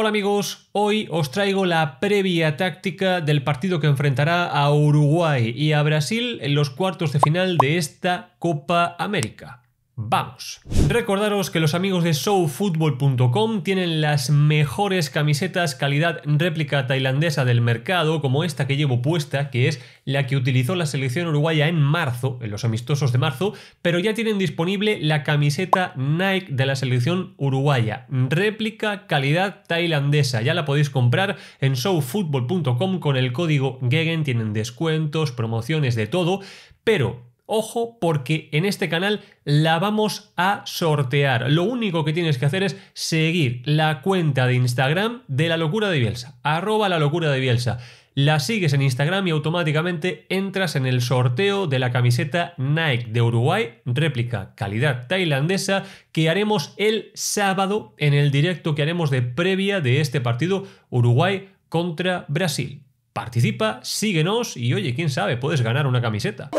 Hola amigos, hoy os traigo la previa táctica del partido que enfrentará a Uruguay y a Brasil en los cuartos de final de esta Copa América. Vamos. Recordaros que los amigos de showfootball.com tienen las mejores camisetas calidad réplica tailandesa del mercado, como esta que llevo puesta, que es la que utilizó la selección uruguaya en marzo, en los amistosos de marzo, pero ya tienen disponible la camiseta Nike de la selección uruguaya, réplica calidad tailandesa. Ya la podéis comprar en showfootball.com con el código Gegen, tienen descuentos, promociones de todo, pero Ojo porque en este canal la vamos a sortear. Lo único que tienes que hacer es seguir la cuenta de Instagram de la locura de Bielsa, arroba la locura de Bielsa. La sigues en Instagram y automáticamente entras en el sorteo de la camiseta Nike de Uruguay, réplica calidad tailandesa, que haremos el sábado en el directo que haremos de previa de este partido Uruguay contra Brasil. Participa, síguenos y oye, quién sabe, puedes ganar una camiseta.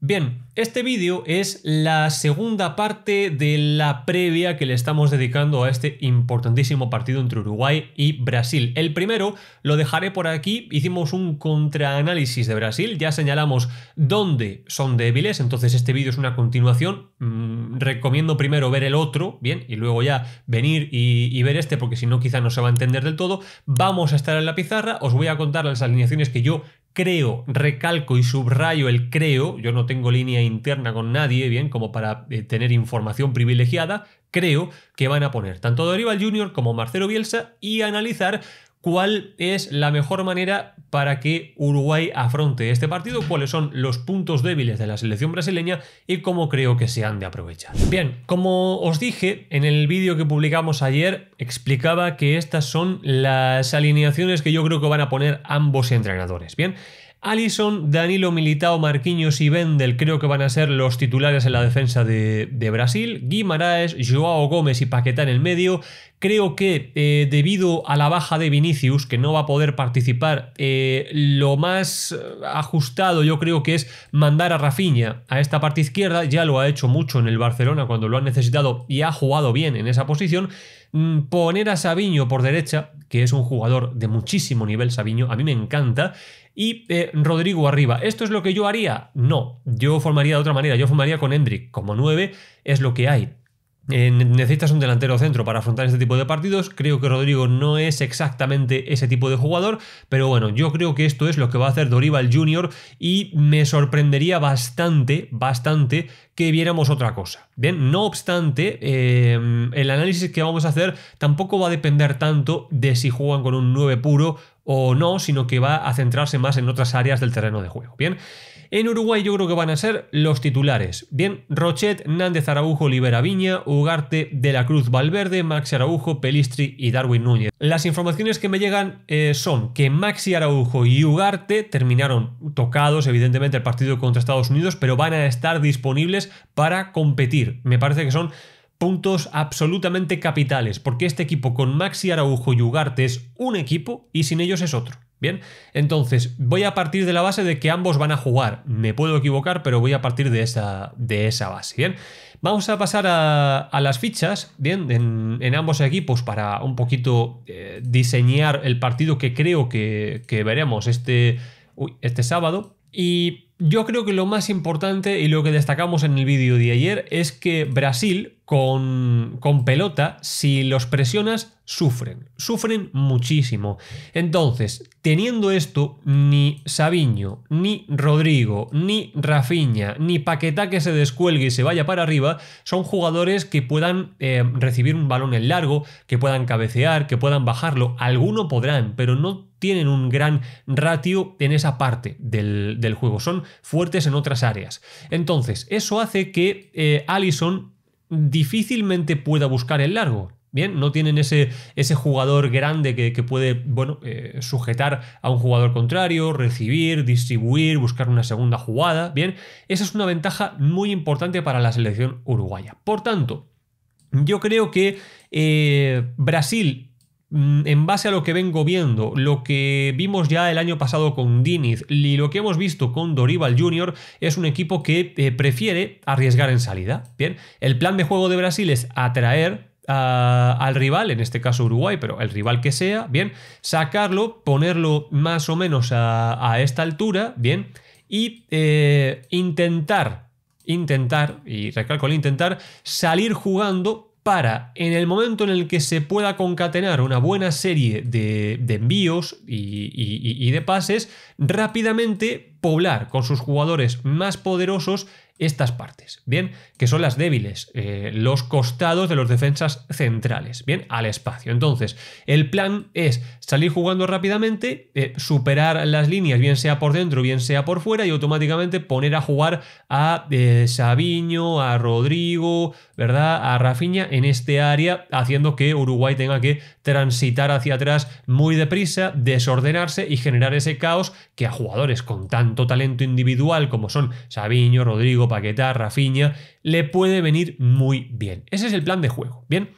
Bien, este vídeo es la segunda parte de la previa que le estamos dedicando a este importantísimo partido entre Uruguay y Brasil. El primero lo dejaré por aquí, hicimos un contraanálisis de Brasil, ya señalamos dónde son débiles, entonces este vídeo es una continuación, mm, recomiendo primero ver el otro, bien, y luego ya venir y, y ver este porque si no quizá no se va a entender del todo. Vamos a estar en la pizarra, os voy a contar las alineaciones que yo creo, recalco y subrayo el creo, yo no tengo línea interna con nadie, bien, como para eh, tener información privilegiada, creo que van a poner tanto Dorival Junior como Marcelo Bielsa y analizar cuál es la mejor manera para que Uruguay afronte este partido, cuáles son los puntos débiles de la selección brasileña y cómo creo que se han de aprovechar. Bien, como os dije en el vídeo que publicamos ayer, explicaba que estas son las alineaciones que yo creo que van a poner ambos entrenadores. Bien, Alison, Danilo Militao, Marquinhos y Bendel creo que van a ser los titulares en la defensa de, Brasil. Guimaraes, Joao Gómez y Paquetá en el medio. Creo que eh, debido a la baja de Vinicius, que no va a poder participar, eh, lo más eh, ajustado yo creo que es mandar a Rafinha a esta parte izquierda. Ya lo ha hecho mucho en el Barcelona cuando lo han necesitado y ha jugado bien en esa posición. Mm, poner a Sabiño por derecha, que es un jugador de muchísimo nivel, Sabiño, a mí me encanta y eh, Rodrigo arriba. ¿Esto es lo que yo haría? No, yo formaría de otra manera, yo formaría con Hendrik como 9, es lo que hay. Eh, necesitas un delantero centro para afrontar este tipo de partidos. Creo que Rodrigo no es exactamente ese tipo de jugador, pero bueno, yo creo que esto es lo que va a hacer Dorival Junior y me sorprendería bastante, bastante que viéramos otra cosa. Bien, no obstante, em, el análisis que vamos a hacer tampoco va a depender tanto de si juegan con un 9 puro o no, sino que va a centrarse más en otras áreas del terreno de juego. Bien, en Uruguay yo creo que van a ser los titulares. Bien, Rochet, Nández Araujo, Libera Viña, Ugarte, De la Cruz Valverde, Maxi Araujo, Pelistri y Darwin Núñez. Las informaciones que me llegan eh, son que Maxi Araujo y Ugarte terminaron tocados, evidentemente, el partido contra Estados Unidos, pero van a estar disponibles para competir. Me parece que son puntos absolutamente capitales, porque este equipo con Maxi Araujo y Ugarte es un equipo y sin ellos es otro. Bien, entonces voy a partir de la base de que ambos van a jugar. Me puedo equivocar, pero voy a partir de esa, de esa base. Bien, vamos a pasar a, las fichas, bien, en, ambos equipos para un poquito eh, diseñar el partido que creo que, veremos este, este sábado. Y yo creo que lo más importante y lo que destacamos en el vídeo de ayer es que Brasil con, pelota, si los presionas, sufren, sufren muchísimo. Entonces, teniendo esto, ni Sabiño, ni Rodrigo, ni Rafiña, ni Paquetá que se descuelgue y se vaya para arriba, son jugadores que puedan eh, recibir un balón en largo, que puedan cabecear, que puedan bajarlo. Alguno podrán, pero no tienen un gran ratio en esa parte del, juego, son fuertes en otras áreas. Entonces, eso hace que Alison eh, Allison difícilmente pueda buscar el largo. Bien, no tienen ese, ese jugador grande que, puede bueno, eh, sujetar a un jugador contrario, recibir, distribuir, buscar una segunda jugada. Bien, esa es una ventaja muy importante para la selección uruguaya. Por tanto, yo creo que eh, Brasil Mm, en base a lo que vengo viendo, lo que vimos ya el año pasado con Diniz y lo que hemos visto con Dorival Jr., es un equipo que eh, prefiere arriesgar en salida. Bien, el plan de juego de Brasil es atraer al rival, en este caso Uruguay, pero el rival que sea, bien, sacarlo, ponerlo más o menos a, esta altura, bien, y eh, intentar, intentar, y recalco intentar, salir jugando para, en el momento en el que se pueda concatenar una buena serie de, envíos y de pases, rápidamente poblar con sus jugadores más poderosos estas partes, ¿bien? Que son las débiles, eh, los costados de los defensas centrales, ¿bien? Al espacio. Entonces, el plan es salir jugando rápidamente, eh, superar las líneas, bien sea por dentro, bien sea por fuera, y automáticamente poner a jugar a de eh, Sabiño, a Rodrigo, ¿verdad? A Rafiña en este área, haciendo que Uruguay tenga que transitar hacia atrás muy deprisa, desordenarse y generar ese caos que a jugadores con tanto talento individual como son Sabiño, Rodrigo, Paquetá, Rafinha, le puede venir muy bien. Ese es el plan de juego, ¿bien?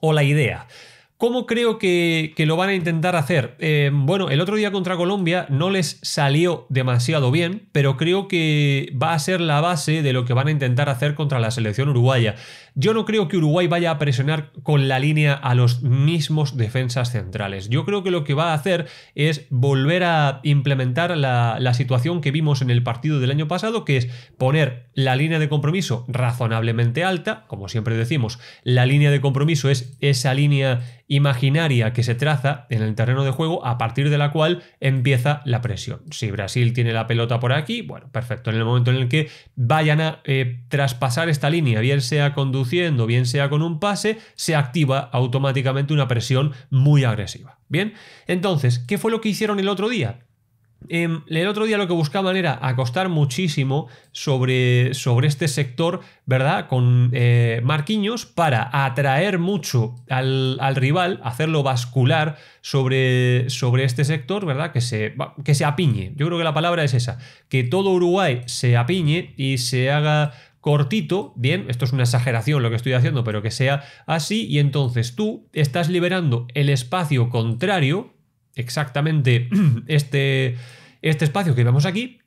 O la idea. ¿Cómo creo que, lo van a intentar hacer? Eh, bueno, el otro día contra Colombia no les salió demasiado bien, pero creo que va a ser la base de lo que van a intentar hacer contra la selección uruguaya. Yo no creo que Uruguay vaya a presionar con la línea a los mismos defensas centrales. Yo creo que lo que va a hacer es volver a implementar la, situación que vimos en el partido del año pasado, que es poner la línea de compromiso razonablemente alta, como siempre decimos, la línea de compromiso es esa línea imaginaria que se traza en el terreno de juego a partir de la cual empieza la presión. Si Brasil tiene la pelota por aquí, bueno, perfecto, en el momento en el que vayan a eh, traspasar esta línea, bien sea con bien sea con un pase, se activa automáticamente una presión muy agresiva. Bien, entonces, ¿qué fue lo que hicieron el otro día? Em, el otro día lo que buscaban era acostar muchísimo sobre, sobre este sector, ¿verdad? Con eh, marquiños para atraer mucho al, rival, hacerlo bascular sobre, sobre, este sector, ¿verdad? Que se, que se apiñe. Yo creo que la palabra es esa. Que todo Uruguay se apiñe y se haga cortito, bien, esto es una exageración lo que estoy haciendo, pero que sea así, y entonces tú estás liberando el espacio contrario, exactamente este, este espacio que vemos aquí,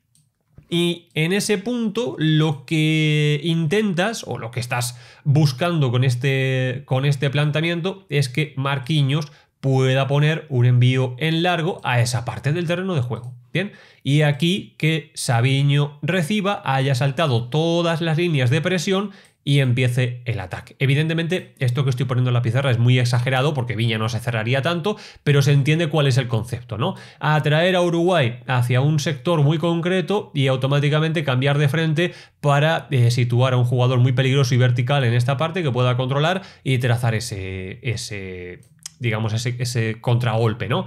y en ese punto lo que intentas o lo que estás buscando con este, con este planteamiento es que Marquinhos pueda poner un envío en largo a esa parte del terreno de juego y aquí que Sabiño reciba, haya saltado todas las líneas de presión y empiece el ataque. Evidentemente, esto que estoy poniendo en la pizarra es muy exagerado porque Viña no se cerraría tanto, pero se entiende cuál es el concepto, ¿no? Atraer a Uruguay hacia un sector muy concreto y automáticamente cambiar de frente para eh, situar a un jugador muy peligroso y vertical en esta parte que pueda controlar y trazar ese, ese digamos, ese, ese contragolpe, ¿no?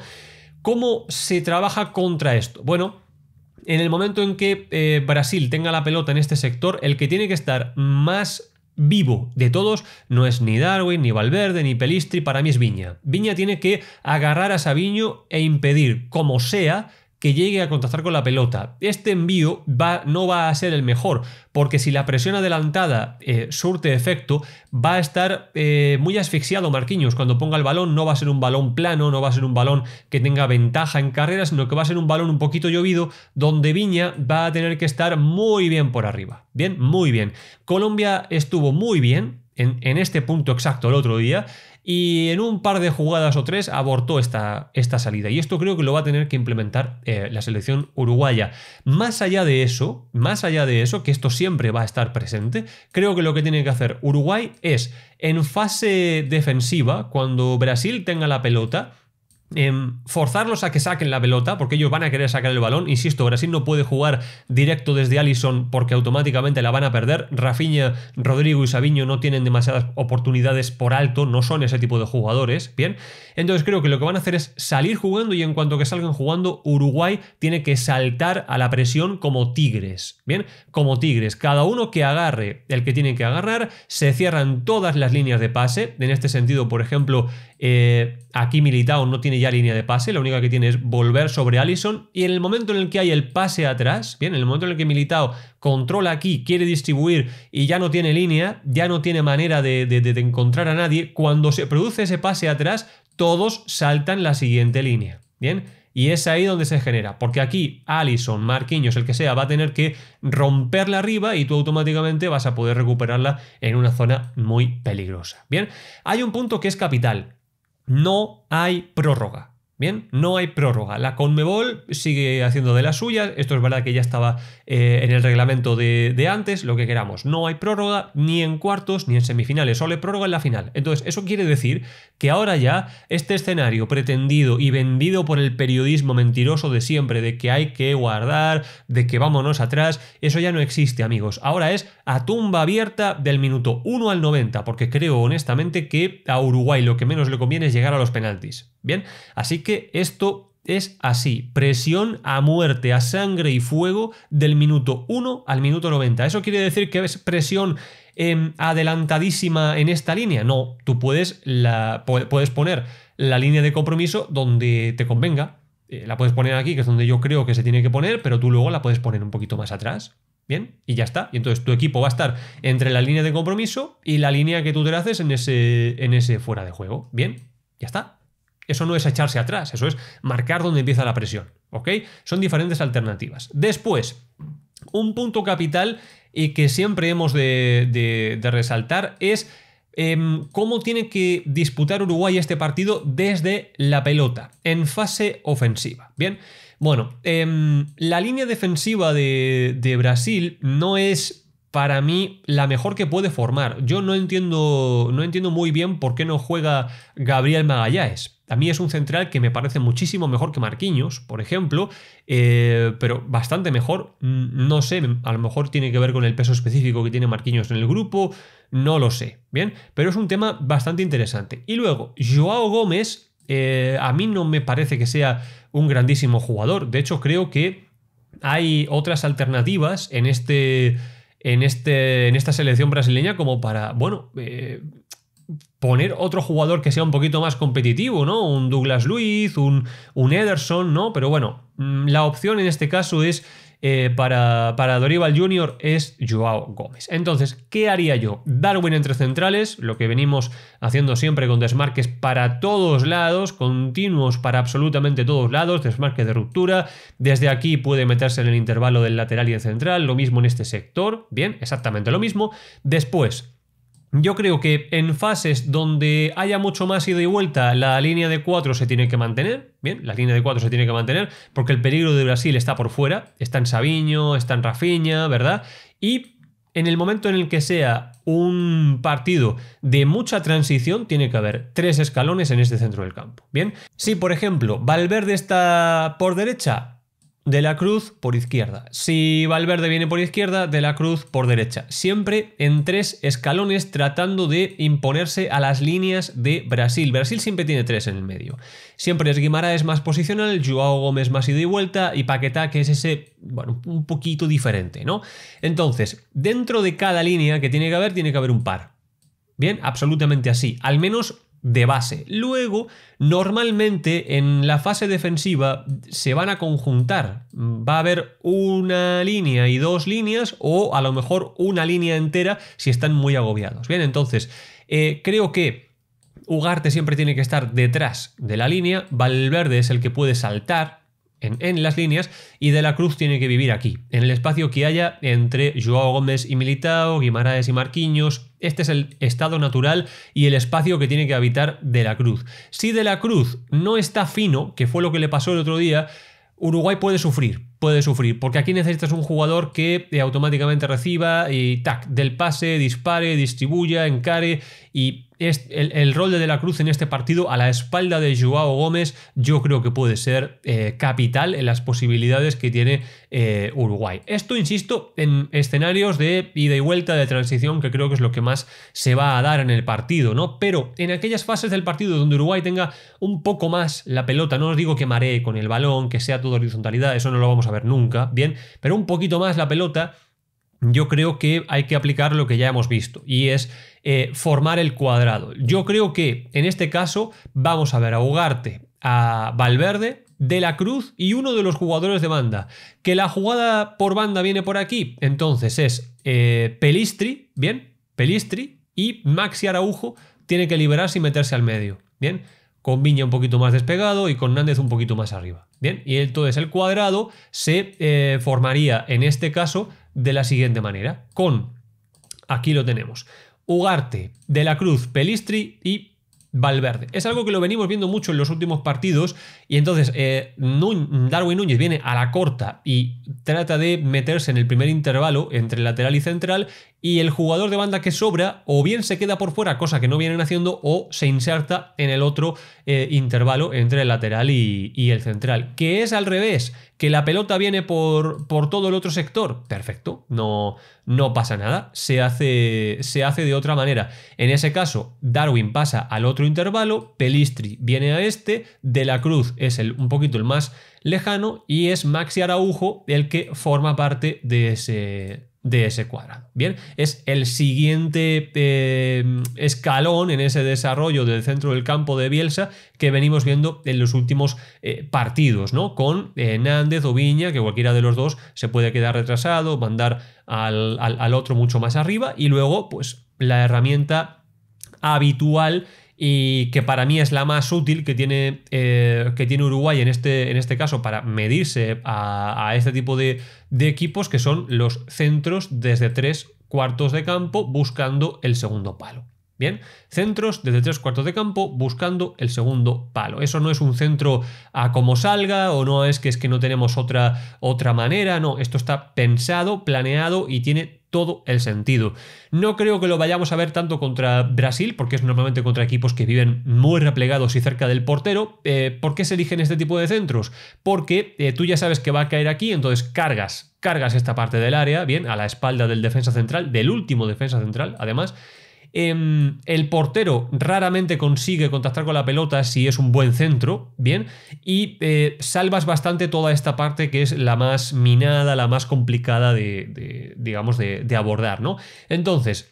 ¿Cómo se trabaja contra esto? Bueno, en el momento en que eh, Brasil tenga la pelota en este sector, el que tiene que estar más vivo de todos no es ni Darwin, ni Valverde, ni Pelistri, para mí es Viña. Viña tiene que agarrar a Sabiño e impedir, como sea, que llegue a contactar con la pelota. Este envío va, no va a ser el mejor, porque si la presión adelantada eh, surte efecto, va a estar eh, muy asfixiado Marquinhos. Cuando ponga el balón no va a ser un balón plano, no va a ser un balón que tenga ventaja en carrera. sino que va a ser un balón un poquito llovido, donde Viña va a tener que estar muy bien por arriba. Bien, muy bien. Colombia estuvo muy bien, en, este punto exacto el otro día y en un par de jugadas o tres abortó esta, esta salida. Y esto creo que lo va a tener que implementar eh, la selección uruguaya. Más allá de eso, más allá de eso, que esto siempre va a estar presente, creo que lo que tiene que hacer Uruguay es, en fase defensiva, cuando Brasil tenga la pelota, Em, forzarlos a que saquen la pelota, porque ellos van a querer sacar el balón. Insisto, Brasil no puede jugar directo desde Allison porque automáticamente la van a perder. Rafinha, Rodrigo y Sabiño no tienen demasiadas oportunidades por alto, no son ese tipo de jugadores. Bien, entonces creo que lo que van a hacer es salir jugando y en cuanto que salgan jugando, Uruguay tiene que saltar a la presión como tigres. Bien, como tigres. Cada uno que agarre el que tiene que agarrar, se cierran todas las líneas de pase. En este sentido, por ejemplo, eh, aquí Militao no tiene ya línea de pase, la única que tiene es volver sobre Allison y en el momento en el que hay el pase atrás, bien, en el momento en el que Militao controla aquí, quiere distribuir y ya no tiene línea, ya no tiene manera de, de, de encontrar a nadie, cuando se produce ese pase atrás, todos saltan la siguiente línea, bien. Y es ahí donde se genera, porque aquí Allison, Marquinhos, el que sea, va a tener que romperla arriba y tú automáticamente vas a poder recuperarla en una zona muy peligrosa. Bien, hay un punto que es capital, no hay prórroga. Bien, no hay prórroga. La Conmebol sigue haciendo de las suyas. Esto es verdad que ya estaba eh, en el reglamento de, de, antes, lo que queramos. No hay prórroga ni en cuartos ni en semifinales, solo hay prórroga en la final. Entonces, eso quiere decir que ahora ya este escenario pretendido y vendido por el periodismo mentiroso de siempre, de que hay que guardar, de que vámonos atrás, eso ya no existe, amigos. Ahora es a tumba abierta del minuto 1 al 90, porque creo honestamente que a Uruguay lo que menos le conviene es llegar a los penaltis. Bien, así que esto es así, presión a muerte, a sangre y fuego del minuto 1 al minuto 90. ¿Eso quiere decir que es presión em, adelantadísima en esta línea? No, tú puedes, la, puedes poner la línea de compromiso donde te convenga. Eh, la puedes poner aquí, que es donde yo creo que se tiene que poner, pero tú luego la puedes poner un poquito más atrás. Bien, y ya está. Y entonces tu equipo va a estar entre la línea de compromiso y la línea que tú te haces en ese, en ese fuera de juego. Bien, ya está. Eso no es echarse atrás, eso es marcar dónde empieza la presión. ¿Ok? Son diferentes alternativas. Después, un punto capital y eh, que siempre hemos de, resaltar es em, cómo tiene que disputar Uruguay este partido desde la pelota, en fase ofensiva. Bien, bueno, em, la línea defensiva de, Brasil no es para mí la mejor que puede formar. Yo no entiendo, no entiendo muy bien por qué no juega Gabriel Magallanes. A mí es un central que me parece muchísimo mejor que Marquinhos, por ejemplo, eh, pero bastante mejor. Mm, no sé, a lo mejor tiene que ver con el peso específico que tiene Marquinhos en el grupo, no lo sé, ¿bien? Pero es un tema bastante interesante. Y luego, Joao Gómez, eh, a mí no me parece que sea un grandísimo jugador. De hecho, creo que hay otras alternativas en este... En, este, en, esta selección brasileña como para, bueno, eh, poner otro jugador que sea un poquito más competitivo, ¿no? Un Douglas Luiz, un, un Ederson, ¿no? Pero bueno, mm, la opción en este caso es eh, para, para Dorival Jr. es Joao Gómez. Entonces, ¿qué haría yo? Darwin entre centrales, lo que venimos haciendo siempre con desmarques para todos lados, continuos para absolutamente todos lados, desmarque de ruptura, desde aquí puede meterse en el intervalo del lateral y el central, lo mismo en este sector, bien, exactamente lo mismo. Después, yo creo que en fases donde haya mucho más ida y vuelta, la línea de 4 se tiene que mantener. Bien, la línea de 4 se tiene que mantener porque el peligro de Brasil está por fuera. Está en Sabiño, está en Rafiña, ¿verdad? Y en el momento en el que sea un partido de mucha transición, tiene que haber tres escalones en este centro del campo. Bien, si por ejemplo Valverde está por derecha, de la Cruz por izquierda. Si Valverde viene por izquierda, De la Cruz por derecha. Siempre en tres escalones tratando de imponerse a las líneas de Brasil. Brasil siempre tiene tres en el medio. Siempre es Guimaraes más posicional, Joao Gómez más ida y vuelta y Paquetá que es ese, bueno, un poquito diferente, ¿no? Entonces, dentro de cada línea que tiene que haber, tiene que haber un par. Bien, absolutamente así. Al menos de base. Luego, normalmente en la fase defensiva se van a conjuntar. Va a haber una línea y dos líneas o a lo mejor una línea entera si están muy agobiados. Bien, entonces, eh, creo que Ugarte siempre tiene que estar detrás de la línea, Valverde es el que puede saltar, en, las líneas y De la Cruz tiene que vivir aquí, en el espacio que haya entre Joao Gómez y Militao, Guimaraes y Marquiños, Este es el estado natural y el espacio que tiene que habitar De la Cruz. Si De la Cruz no está fino, que fue lo que le pasó el otro día, Uruguay puede sufrir, puede sufrir, porque aquí necesitas un jugador que eh, automáticamente reciba y tac, del pase, dispare, distribuya, encare y es el, rol de De la Cruz en este partido a la espalda de Joao Gómez yo creo que puede ser eh, capital en las posibilidades que tiene eh, Uruguay. Esto, insisto, en escenarios de ida y vuelta de transición que creo que es lo que más se va a dar en el partido, ¿no? Pero en aquellas fases del partido donde Uruguay tenga un poco más la pelota, no os digo que maree con el balón, que sea todo horizontalidad, eso no lo vamos a ver nunca, bien, pero un poquito más la pelota yo creo que hay que aplicar lo que ya hemos visto y es eh, formar el cuadrado. Yo creo que en este caso vamos a ver a Ugarte, a Valverde, De la Cruz y uno de los jugadores de banda. Que la jugada por banda viene por aquí, entonces es eh, Pelistri, bien, Pelistri y Maxi Araujo tiene que liberarse y meterse al medio, bien. Con Viña un poquito más despegado y con Nández un poquito más arriba. Bien, y entonces el cuadrado se eh, formaría en este caso de la siguiente manera, con, aquí lo tenemos, Ugarte, De la Cruz, Pelistri y Valverde. Es algo que lo venimos viendo mucho en los últimos partidos y entonces eh, Darwin Núñez viene a la corta y trata de meterse en el primer intervalo entre lateral y central y el jugador de banda que sobra o bien se queda por fuera, cosa que no vienen haciendo, o se inserta en el otro eh, intervalo entre el lateral y, el central. Que es al revés, que la pelota viene por, por todo el otro sector. Perfecto, no, no pasa nada, se hace, se hace de otra manera. En ese caso, Darwin pasa al otro intervalo, Pelistri viene a este, De la Cruz es el, un poquito el más lejano y es Maxi Araujo el que forma parte de ese de ese cuadrado. Bien, es el siguiente eh, escalón en ese desarrollo del centro del campo de Bielsa que venimos viendo en los últimos eh, partidos, ¿no? Con Hernández o Viña, que cualquiera de los dos se puede quedar retrasado, mandar al, al otro mucho más arriba y luego, pues, la herramienta habitual y que para mí es la más útil que tiene, eh, que tiene Uruguay en este, en este caso para medirse a, este tipo de, equipos, que son los centros desde tres cuartos de campo buscando el segundo palo. Bien, centros desde tres cuartos de campo buscando el segundo palo. Eso no es un centro a como salga o no es que es que no tenemos otra, otra manera, no, esto está pensado, planeado y tiene todo el sentido. No creo que lo vayamos a ver tanto contra Brasil, porque es normalmente contra equipos que viven muy replegados y cerca del portero. Eh, ¿Por qué se eligen este tipo de centros? Porque eh, tú ya sabes que va a caer aquí, entonces cargas, cargas esta parte del área, bien, a la espalda del defensa central, del último defensa central, además Em, el portero raramente consigue contactar con la pelota si es un buen centro, bien, y eh, salvas bastante toda esta parte que es la más minada, la más complicada de, digamos, de, abordar, ¿no? Entonces,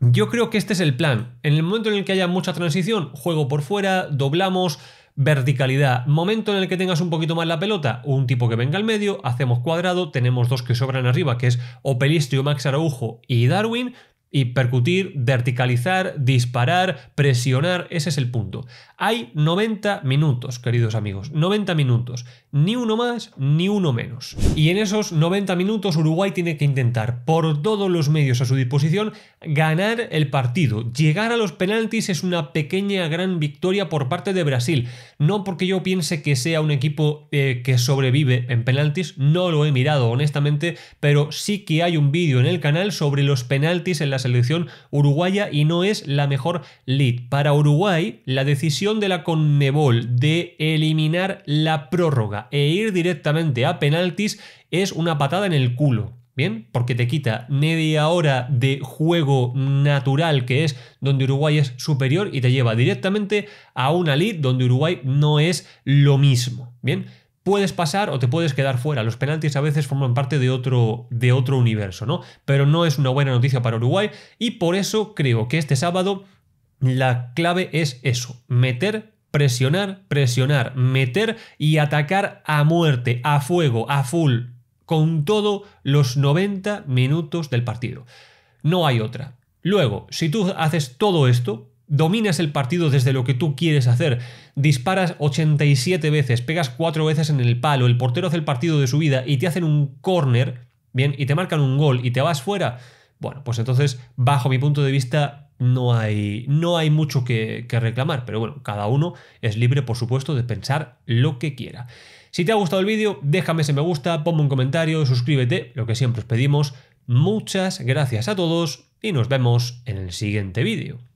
yo creo que este es el plan. En el momento en el que haya mucha transición, juego por fuera, doblamos, verticalidad. Momento en el que tengas un poquito más la pelota, un tipo que venga al medio, hacemos cuadrado, tenemos dos que sobran arriba, que es Opelistrio, Max Araujo y Darwin, y percutir, verticalizar, disparar, presionar, ese es el punto. Hay 90 minutos, queridos amigos, 90 minutos. Ni uno más, ni uno menos. Y en esos 90 minutos Uruguay tiene que intentar, por todos los medios a su disposición, ganar el partido. Llegar a los penaltis es una pequeña gran victoria por parte de Brasil. No porque yo piense que sea un equipo eh, que sobrevive en penaltis, no lo he mirado honestamente, pero sí que hay un vídeo en el canal sobre los penaltis en la selección uruguaya y no es la mejor lead. Para Uruguay, la decisión de la Conmebol de eliminar la prórroga e ir directamente a penaltis es una patada en el culo. Bien, porque te quita media hora de juego natural, que es donde Uruguay es superior, y te lleva directamente a una lead donde Uruguay no es lo mismo. Bien, puedes pasar o te puedes quedar fuera. Los penaltis a veces forman parte de otro, de otro universo, ¿no? Pero no es una buena noticia para Uruguay y por eso creo que este sábado la clave es eso, meter presionar, presionar, meter y atacar a muerte, a fuego, a full, con todos los 90 minutos del partido. No hay otra. Luego, si tú haces todo esto, dominas el partido desde lo que tú quieres hacer, disparas 87 veces, pegas 4 veces en el palo, el portero hace el partido de su vida y te hacen un corner, bien, y te marcan un gol y te vas fuera, bueno, pues entonces, bajo mi punto de vista, no hay, no hay mucho que, que reclamar, pero bueno, cada uno es libre, por supuesto, de pensar lo que quiera. Si te ha gustado el vídeo, déjame ese me gusta, ponme un comentario, suscríbete, lo que siempre os pedimos. Muchas gracias a todos y nos vemos en el siguiente vídeo.